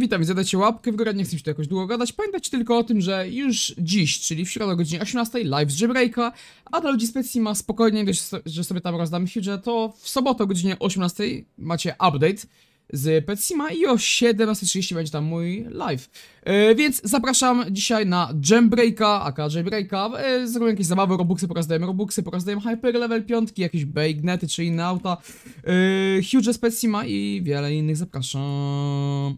Witam, więc zadajcie łapkę w górę, nie chcę się tu jakoś długo gadać. Pamiętajcie tylko o tym, że już dziś, czyli w środę o godzinie 18, live z Jailbreaka, a dla ludzi specji ma spokojnie, dość, że sobie tam rozdamy że to w sobotę o godzinie 18 macie update z Petsima i o 17.30 będzie tam mój live. E, więc zapraszam dzisiaj na Jambreaka, aka Jambreaka. Yy, e, zrobimy jakieś zabawy, robuxy, porazdajemy robuxy, porazdajemy Hyper Level 5, jakieś bagnety czy inne auta. E, Huge z Petsima i wiele innych zapraszam.